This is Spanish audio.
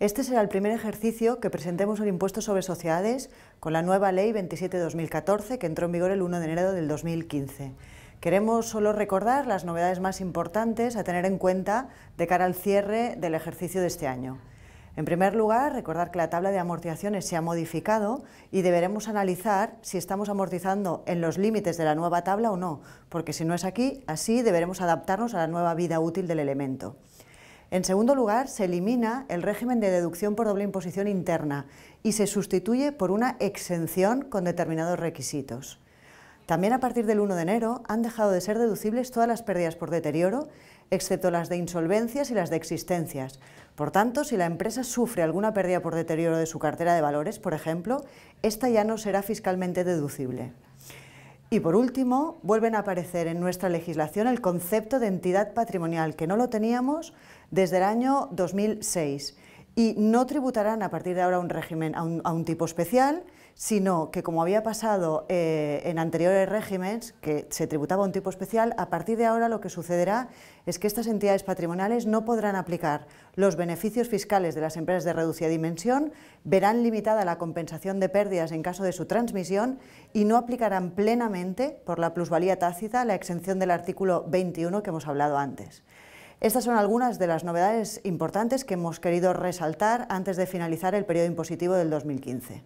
Este será el primer ejercicio que presentemos el impuesto sobre sociedades con la nueva Ley 27-2014 que entró en vigor el 1 de enero del 2015. Queremos solo recordar las novedades más importantes a tener en cuenta de cara al cierre del ejercicio de este año. En primer lugar, recordar que la tabla de amortizaciones se ha modificado y deberemos analizar si estamos amortizando en los límites de la nueva tabla o no, porque si no es aquí, así deberemos adaptarnos a la nueva vida útil del elemento. En segundo lugar, se elimina el régimen de deducción por doble imposición interna y se sustituye por una exención con determinados requisitos. También a partir del 1 de enero han dejado de ser deducibles todas las pérdidas por deterioro, excepto las de insolvencias y las de existencias. Por tanto, si la empresa sufre alguna pérdida por deterioro de su cartera de valores, por ejemplo, esta ya no será fiscalmente deducible. Y por último, vuelven a aparecer en nuestra legislación el concepto de entidad patrimonial, que no lo teníamos desde el año 2006 y no tributarán a partir de ahora un régimen, a un, tipo especial, sino que como había pasado eh, en anteriores regímenes, que se tributaba un tipo especial, a partir de ahora lo que sucederá es que estas entidades patrimoniales no podrán aplicar los beneficios fiscales de las empresas de reducida dimensión, verán limitada la compensación de pérdidas en caso de su transmisión y no aplicarán plenamente, por la plusvalía tácita, la exención del artículo 21 que hemos hablado antes. Estas son algunas de las novedades importantes que hemos querido resaltar antes de finalizar el periodo impositivo del 2015.